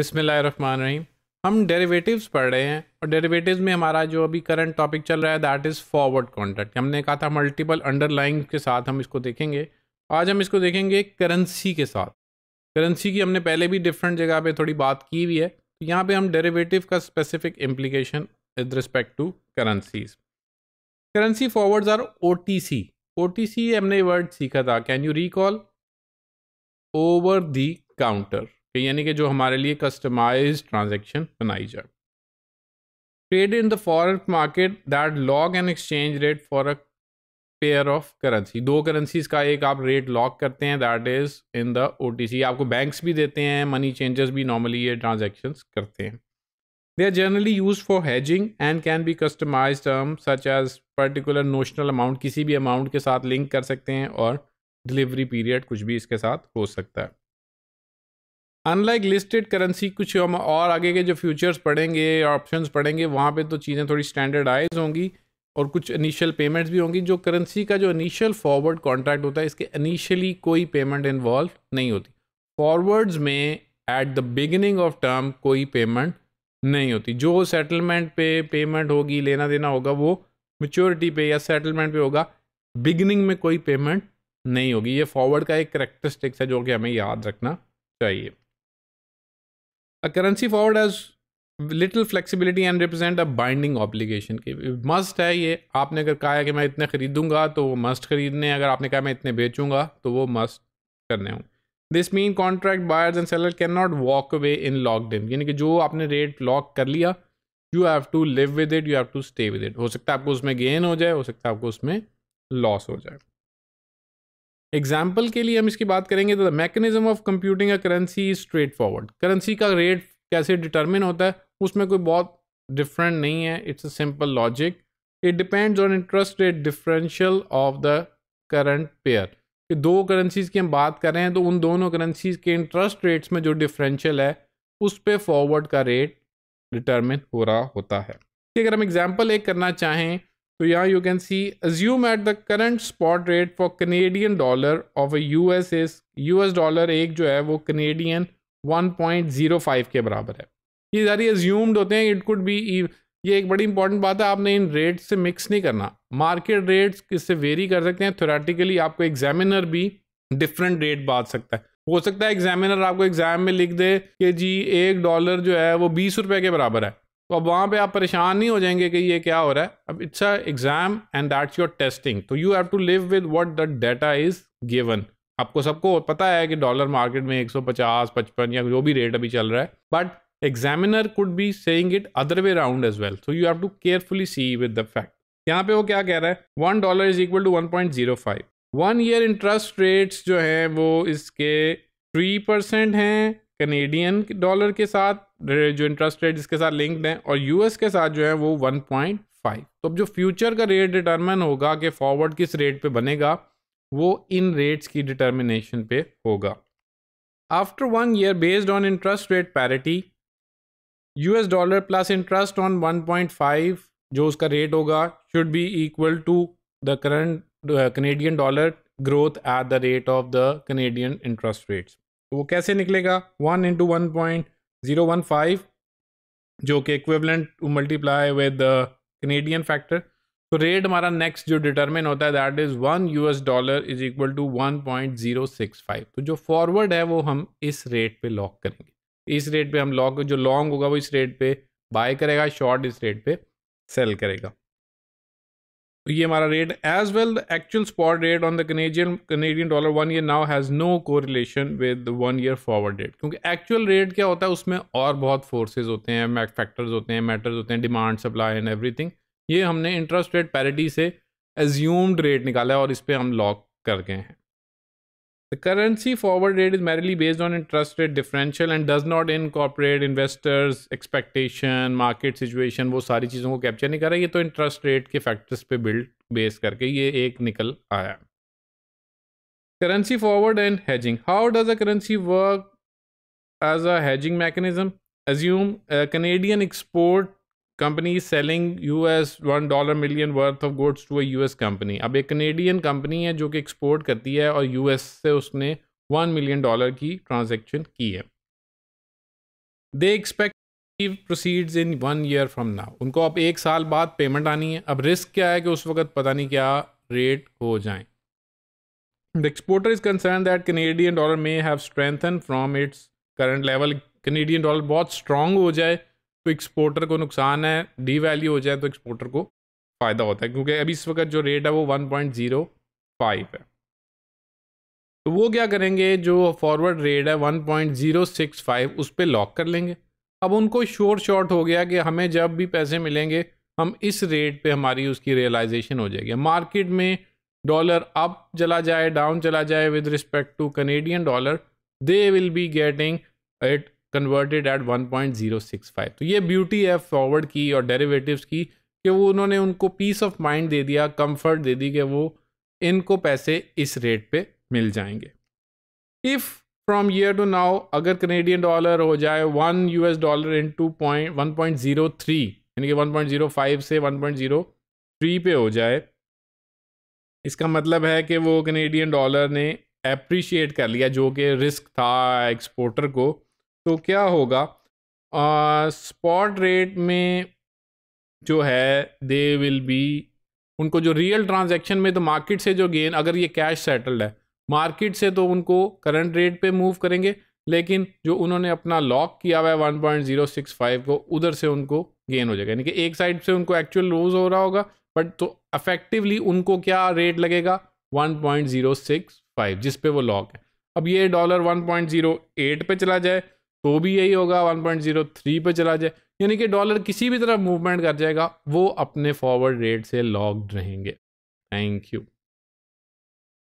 रहीम हम डेरिवेटिव्स पढ़ रहे हैं और डेरिवेटिव्स में हमारा जो अभी करंट टॉपिक चल रहा है दैट इज़ फॉरवर्ड कॉन्ट्रैक्ट हमने कहा था मल्टीपल अंडरलाइन के साथ हम इसको देखेंगे आज हम इसको देखेंगे करेंसी के साथ करेंसी की हमने पहले भी डिफरेंट जगह पे थोड़ी बात की हुई है तो यहाँ पे हम डेरिवेटिव का specific implication with respect to currencies currency forwards are O T C O T C हमने वर्ड सीखा था can you recall over the counter यानी कि जो हमारे लिए कस्टमाइज ट्रांजेक्शन बनाई जाए trade in the foreign market that lock and exchange rate for a pair of currency दो करेंसीज का एक आप रेट लॉक करते हैं that is in the O आपको बैंक्स भी देते हैं मनी चेंजर्स भी नॉर्मली ये ट्रांजेक्शन करते हैं they are generally use for hedging and can be customize term such as particular notional amount किसी भी अमाउंट के साथ लिंक कर सकते हैं और डिलीवरी पीरियड कुछ भी इसके साथ हो सकता है अनलाइक लिस्टेड करेंसी कुछ हम और आगे के जो फ्यूचर्स पढ़ेंगे ऑप्शन पढ़ेंगे वहाँ पर तो चीज़ें थोड़ी स्टैंडर्डाइज होंगी और कुछ इनिशियल पेमेंट्स भी होंगी जो करेंसी का जो इनिशियल फॉरवर्ड कॉन्ट्रैक्ट होता है इसके इनिशियली कोई पेमेंट इन्वॉल्व नहीं होती फॉरवर्ड्स में at the beginning of term कोई पेमेंट नहीं होती जो सेटलमेंट पे पेमेंट होगी लेना देना होगा वो मेच्योरिटी पे या सेटलमेंट पे होगा बिगिनिंग में कोई पेमेंट नहीं होगी ये फॉरवर्ड का एक करेक्टरिस्टिक्स है जो कि हमें याद रखना चाहिए A currency forward has little flexibility and represent a binding obligation की मस्ट है ये आपने अगर कहा है कि मैं इतने खरीदूंगा तो वो मस्ट खरीदने अगर आपने कहा मैं इतने बेचूंगा तो वो मस्ट करने हों this mean contract buyers and seller can not walk away in locked in यानी कि जो आपने रेट लॉक कर लिया you have to live with it you have to stay with it हो सकता है आपको उसमें गेन हो जाए हो सकता है आपको उसमें लॉस हो जाए एग्जाम्पल के लिए हम इसकी बात करेंगे तो the mechanism of computing a currency is straight forward currency का रेट कैसे डिटर्मिन होता है उसमें कोई बहुत डिफरेंट नहीं है it's a simple logic it depends on interest rate differential of the current pair कि दो करेंसीज की हम बात कर रहे हैं तो उन दोनों करेंसीज के इंटरेस्ट रेट्स में जो डिफरेंशियल है उस पर फॉरवर्ड का रेट डिटर्मिन हो रहा होता है कि अगर हम एग्जाम्पल एक करना चाहें So तो yeah, you can see, assume at the current spot rate for Canadian dollar U S S U S dollar एक जो है वो जीरो 1.05 के बराबर है ये सारी अज्यूम्ड होते हैं इट कुड बी ये एक बड़ी इंपॉर्टेंट बात है आपने इन रेट से मिक्स नहीं करना मार्केट रेट्स किससे वेरी कर सकते हैं थोरेटिकली आपको एग्जामिनर भी डिफरेंट रेट बांध सकता है हो सकता है एग्जामिनर आपको एग्जाम में लिख दे कि जी एक डॉलर जो है वो बीस रुपए के बराबर है तो अब वहाँ पे आप परेशान नहीं हो जाएंगे कि ये क्या हो रहा है अब it's a exam and that's your testing तो you have to live with what the data is given आपको सबको पता है कि डॉलर मार्केट में 150, 55 या जो भी रेट अभी चल रहा है but examiner could be saying it other way round as well so you have to carefully see with the fact यहाँ पे वो क्या कह रहा है one dollar is equal to one point zero five one year interest rates जो हैं वो इसके थ्री परसेंट हैं कनेडियन डॉलर के साथ जो इंटरेस्ट रेट जिसके साथ लिंक्ड है और यूएस के साथ जो है वो 1.5 तो अब जो फ्यूचर का रेट डिटरमिन होगा कि फॉरवर्ड किस रेट पे बनेगा वो इन रेट्स की डिटर्मिनेशन पे होगा after one year based on interest rate parity US dollar plus interest on five जो उसका रेट होगा should be equal to the current Canadian dollar growth at the rate of the Canadian interest rates तो वो कैसे निकलेगा one into one point zero one five जो कि equivalent multiply with Canadian factor तो रेट हमारा नेक्स्ट जो determine होता है that is one U S dollar is equal to one point zero six five तो जो फॉरवर्ड है वो हम इस रेट पे लॉक करेंगे इस रेट पे हम लॉक जो लॉन्ग होगा वो इस रेट पे बाय करेगा शॉर्ट इस रेट पे सेल करेगा ये हमारा rate as well actual spot rate on the Canadian Canadian dollar one year now has no को relation with one year forward rate क्योंकि एक्चुअल रेट क्या होता है उसमें और बहुत फोर्सेज होते हैं फैक्टर्स होते हैं मैटर्स होते हैं डिमांड सप्लाई एंड एवरीथिंग ये हमने इंटरेस्ट रेट पैरिटी से एज्यूम्ड रेट निकाला है और इस पर हम लॉक कर गए हैं The currency forward rate is merely based on interest rate differential and does not incorporate investors expectation, market situation वो सारी चीज़ों को कैप्चर नहीं कर रहा ये तो इंटरेस्ट रेट के फैक्टर्स पे बिल्ड बेस करके ये एक निकल आया currency forward and hedging how does a currency work as a hedging mechanism assume Canadian export company is selling US one dollar million worth of goods to a US company अब एक Canadian company है जो कि export करती है और US से उसने वन मिलियन डॉलर की ट्रांजेक्शन की है they expect proceeds in one year from now उनको अब एक साल बाद पेमेंट आनी है अब रिस्क क्या है कि उस वक्त पता नहीं क्या रेट हो जाए the exporter is concern that Canadian dollar may have strengthen from its current level Canadian dollar बहुत स्ट्रांग हो जाए तो एक्सपोर्टर को नुकसान है डी वैल्यू हो जाए तो एक्सपोर्टर को फ़ायदा होता है क्योंकि अभी इस वक्त जो रेट है वो वन पॉइंट ज़ीरो फाइव है तो वो क्या करेंगे जो फॉरवर्ड रेट है one point zero six five उस पर लॉक कर लेंगे अब उनको शोर शॉर्ट हो गया कि हमें जब भी पैसे मिलेंगे हम इस रेट पे हमारी उसकी रियलाइजेशन हो जाएगी मार्केट में डॉलर अप चला जाए डाउन चला जाए with respect to Canadian dollar they will be getting at converted at 1.065 तो ये ब्यूटी है फॉरवर्ड की और डेरिवेटिव्स की कि वो उन्होंने उनको पीस ऑफ माइंड दे दिया कंफर्ट दे दी कि वो इनको पैसे इस रेट पे मिल जाएंगे if from year to now अगर कनेडियन डॉलर हो जाए one U S dollar into point one point zero three यानी कि वन पॉइंट जीरो फाइव से वन पॉइंट जीरो थ्री पे हो जाए इसका मतलब है कि वो कनेडियन डॉलर ने अप्रिशिएट कर लिया जो कि रिस्क था एक्सपोर्टर को तो क्या होगा स्पॉट रेट में जो है दे विल बी उनको जो रियल ट्रांजैक्शन में तो मार्केट से जो गेन अगर ये कैश सेटल्ड है मार्केट से तो उनको करंट रेट पे मूव करेंगे लेकिन जो उन्होंने अपना लॉक किया हुआ है one point zero six five को उधर से उनको गेन हो जाएगा यानी कि एक साइड से उनको एक्चुअल लूज हो रहा होगा बट तो अफेक्टिवली उनको क्या रेट लगेगा वन पॉइंट ज़ीरो सिक्स जिस जिसपे वो लॉक है अब ये dollar one point zero eight पर चला जाए तो भी यही होगा 1.03 पे चला जाए यानी कि डॉलर किसी भी तरह मूवमेंट कर जाएगा वो अपने फॉरवर्ड रेट से लॉक्ड रहेंगे थैंक यू